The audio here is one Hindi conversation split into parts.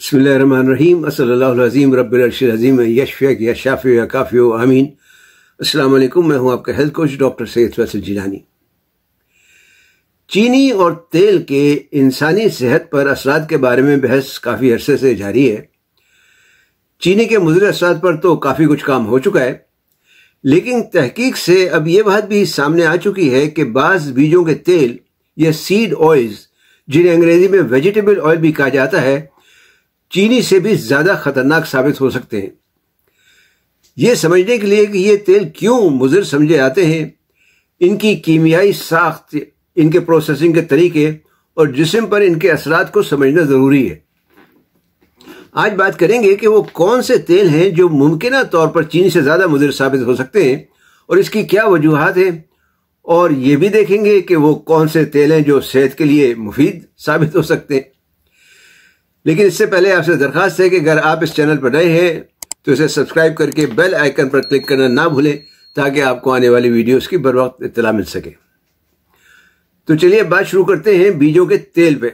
बसमीम असलम रबीम यशफ़ या शाफ़ी या काफ़ी आमीन असलकुम मैं हूं आपका health coach doctor Saeed Faisal Jilani चीनी और तेल के इंसानी सेहत पर असरा के बारे में बहस काफ़ी अरसे से जारी है चीनी के मुजर असरा पर तो काफ़ी कुछ काम हो चुका है लेकिन तहकीक से अब ये बात भी सामने आ चुकी है कि बाज़ बीजों के तेल या सीड ऑयल्स जिन्हें अंग्रेज़ी में वेजिटेबल ऑयल भी कहा जाता है चीनी से भी ज्यादा खतरनाक साबित हो सकते हैं ये समझने के लिए कि ये तेल क्यों मुजिर समझे जाते हैं इनकी कीमियाई साख्त इनके प्रोसेसिंग के तरीके और जिसम पर इनके असरात को समझना ज़रूरी है आज बात करेंगे कि वो कौन से तेल हैं जो मुमकिन तौर पर चीनी से ज़्यादा मुजिर साबित हो सकते हैं और इसकी क्या वजूहत हैं और ये भी देखेंगे कि वो कौन से तेल हैं जो सेहत के लिए मुफीद साबित हो सकते हैं लेकिन इससे पहले आपसे दरखास्त है कि अगर आप इस चैनल पर नए हैं तो इसे सब्सक्राइब करके बेल आइकन पर क्लिक करना ना भूलें ताकि आपको आने वाली वीडियोस की बर वक्त इतला मिल सके तो चलिए बात शुरू करते हैं बीजों के तेल पे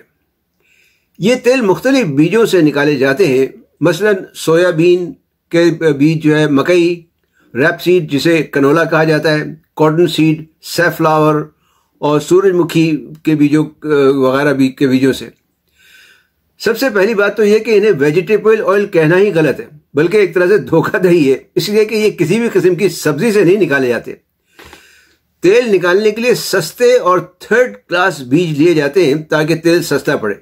ये तेल मुख्तलिफ बीजों से निकाले जाते हैं मसलन सोयाबीन के बीज जो है मकई रैप सीड जिसे कनोला कहा जाता है कॉटन सीड सेफ्लावर और सूरजमुखी के बीजों वगैरह बीज के बीजों से सबसे पहली बात तो यह कि इन्हें वेजिटेबल ऑयल कहना ही गलत है बल्कि एक तरह से दही है इसलिए कि ये किसी भी किस्म की सब्जी से नहीं निकाले जाते तेल निकालने के लिए सस्ते और थर्ड क्लास बीज लिए जाते हैं ताकि तेल सस्ता पड़े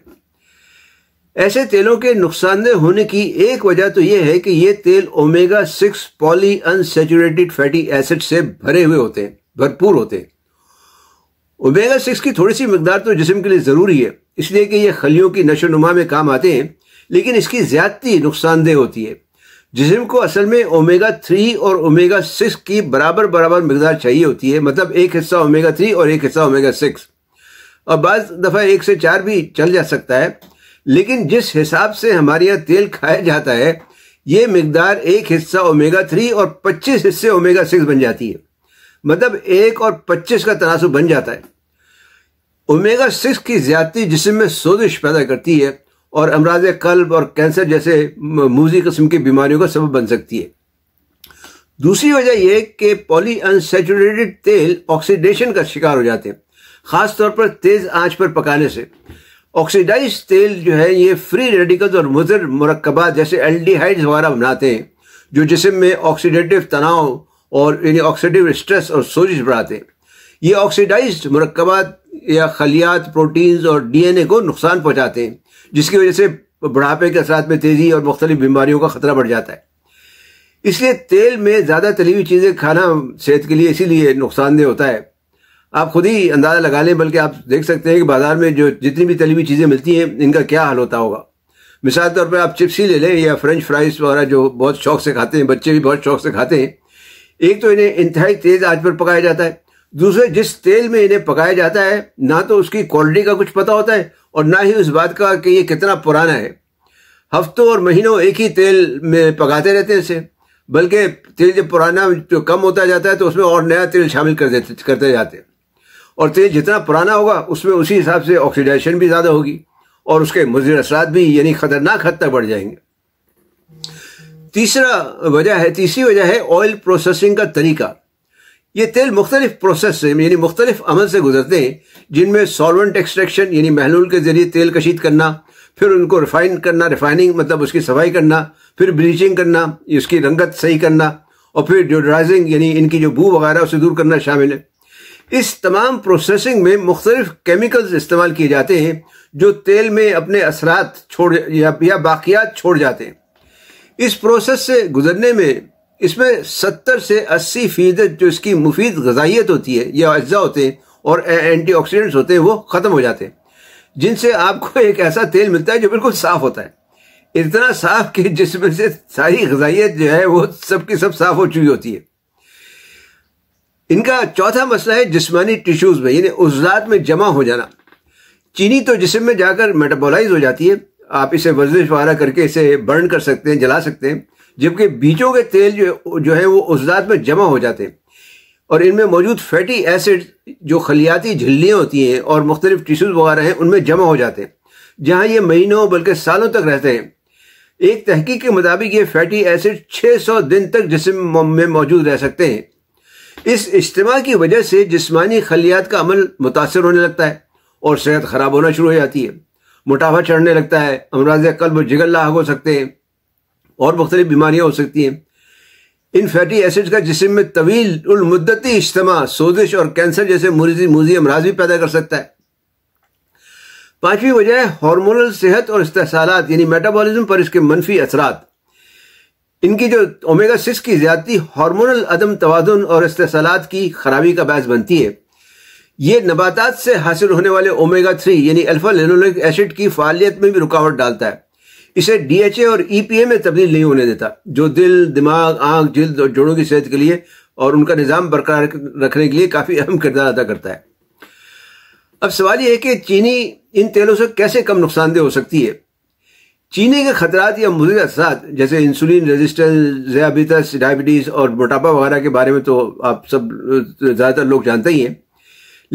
ऐसे तेलों के नुकसानदेह होने की एक वजह तो यह है कि ये तेल omega six poly unsaturated fatty acid से भरे हुए होते हैं भरपूर होते हैं ओमेगा सिक्स की थोड़ी सी मकदार तो जिसम के लिए ज़रूरी है इसलिए कि ये खलियों की नशो नुमा में काम आते हैं लेकिन इसकी ज्यादती नुकसानदेह होती है जिसम को असल में ओमेगा थ्री और ओमेगा सिक्स की बराबर बराबर मकदार चाहिए होती है मतलब एक हिस्सा ओमेगा थ्री और एक हिस्सा ओमेगा सिक्स और बाद दफ़ा एक से चार भी चल जा सकता है लेकिन जिस हिसाब से हमारे यहाँ तेल खाया जाता है ये मकदार एक हिस्सा ओमेगा थ्री और पच्चीस हिस्से ओमेगा सिक्स बन जाती है मतलब एक और पच्चीस का तनासब बन जाता है ओमेगा सिक्स की ज्यादा जिसम में सोजिश पैदा करती है और अमराज कल्ब और कैंसर जैसे मूजी किस्म की बीमारियों का सबब बन सकती है दूसरी वजह यह कि पॉली अनसेचुरेटेड तेल ऑक्सीडेशन का शिकार हो जाते हैं खासतौर पर तेज आंच पर पकाने से ऑक्सीडाइज तेल जो है ये फ्री रेडिकल्स और मुजर मरकबा जैसे एल्डिहाइड वगैरह बनाते हैं जो जिसम में ऑक्सीडेटिव तनाव और यानी ऑक्सीडेटिव स्ट्रेस और सोजिश बढ़ाते हैं ये ऑक्सीडाइज्ड मरकबात या खलियात प्रोटीन्स और डीएनए को नुकसान पहुंचाते हैं जिसकी वजह से बुढ़ापे के असरा में तेजी और मुख्तलिफ बीमारियों का खतरा बढ़ जाता है इसलिए तेल में ज़्यादा तली हुई चीज़ें खाना सेहत के लिए इसीलिए नुकसानदेह होता है आप खुद ही अंदाज़ा लगा लें बल्कि आप देख सकते हैं कि बाजार में जो जितनी भी तली हुई चीज़ें मिलती हैं इनका क्या हाल होता होगा मिसाल तौर पर आप चिप्स ही ले लें या फ्रेंच फ्राइज वगैरह जो बहुत शौक से खाते हैं बच्चे भी बहुत शौक से खाते हैं एक तो इन्हें इंतहाई तेज़ आज पर पकाया जाता है दूसरे जिस तेल में इन्हें पकाया जाता है ना तो उसकी क्वालिटी का कुछ पता होता है और ना ही उस बात का कि ये कितना पुराना है हफ्तों और महीनों एक ही तेल में पकाते रहते हैं इसे बल्कि तेल जब पुराना जो तो कम होता जाता है तो उसमें और नया तेल शामिल कर देते करते जाते हैं और तेल जितना पुराना होगा उसमें उसी हिसाब से ऑक्सीडेशन भी ज़्यादा होगी और उसके मुजिर असरा भी यानी ख़तरनाक हद तक बढ़ जाएंगे तीसरा वजह है तीसरी वजह है ऑयल प्रोसेसिंग का तरीका ये तेल मुख्तलिफ प्रोसेस से यानी मुख्तलिफ अमल से गुजरते हैं जिनमें सॉल्वेंट एक्सट्रैक्शन यानी महलूल के जरिए तेल कशीद करना फिर उनको रिफाइन करना रिफाइनिंग मतलब उसकी सफाई करना फिर ब्लीचिंग करना उसकी रंगत सही करना और फिर ड्योड्राइजिंग यानी इनकी जो बू वगैरह उसे दूर करना शामिल है इस तमाम प्रोसेसिंग में मुख्तलिफ केमिकल्स इस्तेमाल किए जाते हैं जो तेल में अपने असरात छोड़ या, या बाकियात छोड़ जाते हैं इस प्रोसेस से गुजरने में इसमें सत्तर से अस्सी फीसद जो इसकी मुफीद गजाइत होती है या अज्जा होते हैं और एंटी ऑक्सीडेंट्स होते हैं वो ख़त्म हो जाते हैं जिनसे आपको एक ऐसा तेल मिलता है जो बिल्कुल साफ़ होता है इतना साफ कि जिसमें से सारी गजाइत जो है वो सब सब साफ हो चुकी होती है इनका चौथा मसला है जिसमानी टिश्यूज़ में यानी उजलात में जमा हो जाना चीनी तो जिसम में जाकर मेटाबोलाइज हो जाती है आप इसे वर्जिश वगैरह करके इसे बर्न कर सकते हैं जला सकते हैं जबकि बीजों के तेल जो जो है वो उजदात में जमा हो जाते हैं और इनमें मौजूद फैटी एसिड जो खलियाती झिल्लियाँ होती हैं और मुख्तलिफ टिश्यूज़ वगैरह हैं उनमें जमा हो जाते हैं जहाँ ये महीनों बल्कि सालों तक रहते हैं एक तहकीक के मुताबिक ये फैटी एसिड 600 दिन तक जिसम में मौजूद रह सकते हैं इस इज्तम की वजह से जिसमानी खलियात का अमल मुतासर होने लगता है और सेहत ख़राब होना शुरू हो जाती है मोटापा चढ़ने लगता है अमराज कल्ब जिगल लाक हो सकते हैं और मुख्तलिफ बीमारियाँ हो सकती हैं इन फैटी एसिड का जिसम में तवील उलमुद्दती इज्तम सोजिश और कैंसर जैसे मुरीजी मुजी अमराज भी पैदा कर सकता है पांचवी वजह है हार्मोनल सेहत और इस्तेसाल यानी मेटाबॉलिज्म पर इसके मनफी असर इनकी जो ओमेगा सिक्स की ज्यादा हार्मोनल अदम तोन और इस्तेसाल की खराबी का बहस बनती है ये नबाता से हासिल होने वाले ओमेगा थ्री यानी अल्फा लेनोलिक एसिड की फालियत में भी रुकावट डालता है इसे डीएचए और ईपीए e में तब्दील नहीं होने देता जो दिल दिमाग आंख जिल्द और जोड़ों की सेहत के लिए और उनका निज़ाम बरकरार रखने के लिए काफ़ी अहम किरदार अदा करता है अब सवाल यह है कि चीनी इन तेलों से कैसे कम नुकसानदेह हो सकती है चीनी के खतरात या मुजिर असरा जैसे इंसुलिन रेजिस्टेंस जयाबितस डायबिटीज़ और मोटापा वगैरह के बारे में तो आप सब ज़्यादातर लोग जानते ही हैं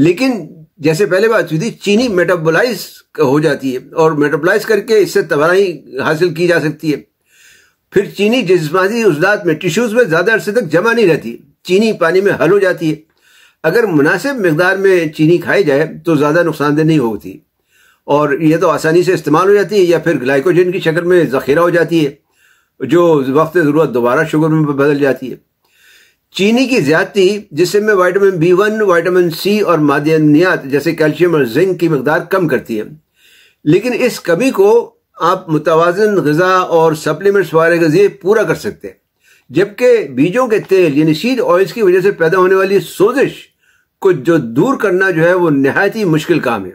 लेकिन जैसे पहले बात हुई थी चीनी मेटाबोलाइज हो जाती है और मेटाबोलाइज करके इससे तबाही हासिल की जा सकती है फिर चीनी जिसमानी उजलात में टिश्यूज़ में ज़्यादा अरसे तक जमा नहीं रहती चीनी पानी में हल हो जाती है अगर मुनासिब मकदार में चीनी खाई जाए तो ज़्यादा नुकसानदेह नहीं होती और यह तो आसानी से इस्तेमाल हो जाती है या फिर ग्लाइकोजन की शक्ल में ज़ख़ीरा हो जाती है जो वक्त ज़रूरत दोबारा शुगर में बदल जाती है चीनी की ज्यादती जिससे में vitamin B one vitamin C और मादनियात जैसे कैल्शियम और जिंक की मकदार कम करती है लेकिन इस कमी को आप मुतवाजन गजा और सप्लीमेंट्स वगैरह के जरिए पूरा कर सकते हैं जबकि बीजों के तेल यानी सीड ऑयल्स की वजह से पैदा होने वाली सोजिश को जो दूर करना जो है वो नहायत ही मुश्किल काम है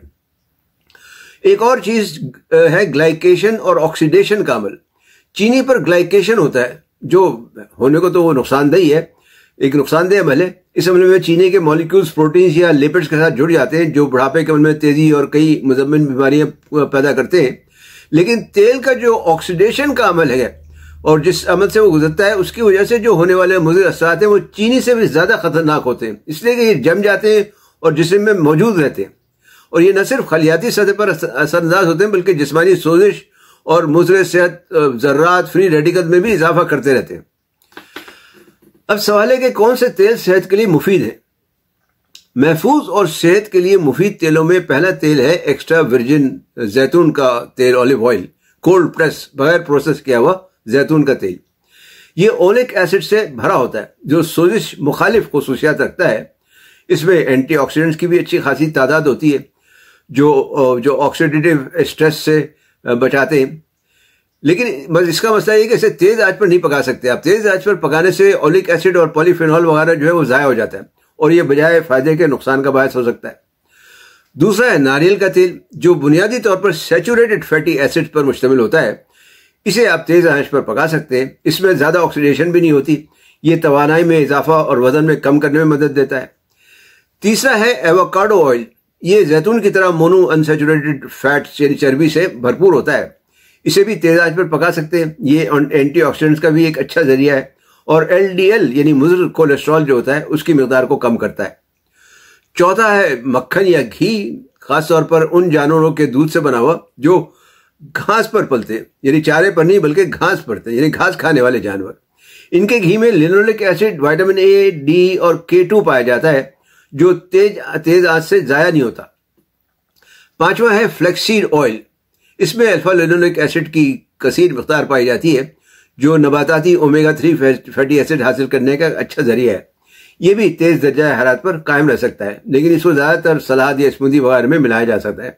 एक और चीज है ग्लाइकेशन और ऑक्सीडेशन का अमल चीनी पर ग्लाइकेशन होता है जो होने को तो वो नुकसानदेही है एक नुकसानदेह अमल है इस अमल में चीनी के मॉलिक्यूल्स प्रोटीन्स या लिपिड्स के साथ जुड़ जाते हैं जो बुढ़ापे के अमल में तेजी और कई मुजमिन बीमारियां पैदा करते हैं लेकिन तेल का जो ऑक्सीडेशन का अमल है और जिस अमल से वो गुजरता है उसकी वजह से जो होने वाले मुझे असरात हैं वो चीनी से भी ज़्यादा खतरनाक होते हैं इसलिए कि ये जम जाते हैं और जिसम में मौजूद रहते हैं और ये न सिर्फ खलियाती सतह पर असरअंदाज होते हैं बल्कि जिसमानी सोजिश और मुजर सेहत जरात फ्री रेडिकल में भी इजाफा करते रहते हैं अब सवाल है कि कौन से तेल सेहत के लिए मुफीद है महफूज और सेहत के लिए मुफीद तेलों में पहला तेल है एक्स्ट्रा वर्जिन जैतून का तेल ऑलिव ऑयल कोल्ड प्रेस बगैर प्रोसेस किया हुआ जैतून का तेल ये ओलिक एसिड से भरा होता है जो सोजिश मुखालिफ खसूसियात रखता है इसमें एंटीऑक्सीडेंट्स की भी अच्छी खासी तादाद होती है जो जो ऑक्सीडेटिव स्ट्रेस से बचाते हैं लेकिन इसका मसला ये कि इसे तेज आंच पर नहीं पका सकते आप तेज आंच पर पकाने से ओलिक एसिड और पॉलीफिनॉल वगैरह जो है वो ज़ाया हो जाता है और ये बजाय फायदे के नुकसान का बायस हो सकता है दूसरा है नारियल का तेल जो बुनियादी तौर पर सेचूरेटेड फैटी एसिड पर मुश्तमिल होता है इसे आप तेज आंच पर पका सकते हैं इसमें ज़्यादा ऑक्सीडेशन भी नहीं होती ये तोानाई में इजाफा और वजन में कम करने में मदद देता है तीसरा है एवोकाडो ऑयल ये जैतून की तरह मोनो अनसेचुरेटेड फैट चर्बी से भरपूर होता है इसे भी तेज आज पर पका सकते हैं ये एंटीऑक्सीडेंट्स का भी एक अच्छा जरिया है और एल डी एल यानी मुजर कोलेस्ट्रॉल जो होता है उसकी मकदार को कम करता है चौथा है मक्खन या घी खासतौर पर उन जानवरों के दूध से बना हुआ जो घास पर पलते हैं यानी चारे पर नहीं बल्कि घास पड़ते हैं यानी घास खाने वाले जानवर इनके घी में linoleic acid vitamin A D और के टू पाया जाता है जो तेज तेज आज से जाया नहीं होता पांचवा है फ्लेक्सीड ऑयल इसमें अल्फा लेनोलिक एसिड की कसीर मकदार पाई जाती है जो नबाताती ओमेगा थ्री फैटी एसिड हासिल करने का अच्छा जरिया है ये भी तेज दर्जा हरात पर कायम रह सकता है लेकिन इसको ज़्यादातर सलाद या स्मूदी वगैरह में मिलाया जा सकता है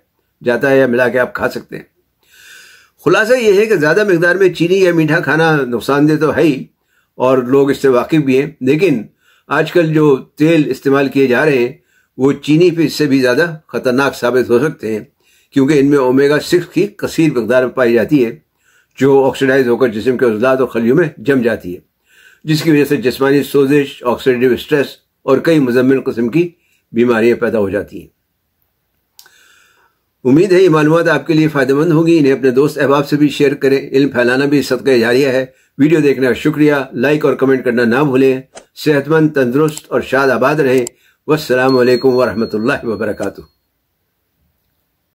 जाता है या मिला के आप खा सकते हैं खुलासा यह है कि ज़्यादा मकदार में चीनी या मीठा खाना नुकसानदेह तो है ही और लोग इससे वाकिफ भी हैं लेकिन आजकल जो तेल इस्तेमाल किए जा रहे हैं वो चीनी पे इससे भी ज़्यादा ख़तरनाक साबित हो सकते हैं क्योंकि इनमें ओमेगा सिक्स की कसीर मकदार में पाई जाती है जो ऑक्सीडाइज होकर जिसम के उजलात और खलियों में जम जाती है जिसकी वजह से जिसमानी सोजिश ऑक्सीडेटिव स्ट्रेस और कई मजमिन कस्म की बीमारियां पैदा हो जाती हैं उम्मीद है ये मालूम आपके लिए फ़ायदेमंद होंगी इन्हें अपने दोस्त अहबाब से भी शेयर करें इल्म फैलाना भी सदका जारिया है वीडियो देखने का शुक्रिया लाइक और कमेंट करना ना भूलें सेहतमंद तंदुरुस्त और शाद आबाद रहें वालकम वरहमल वर्का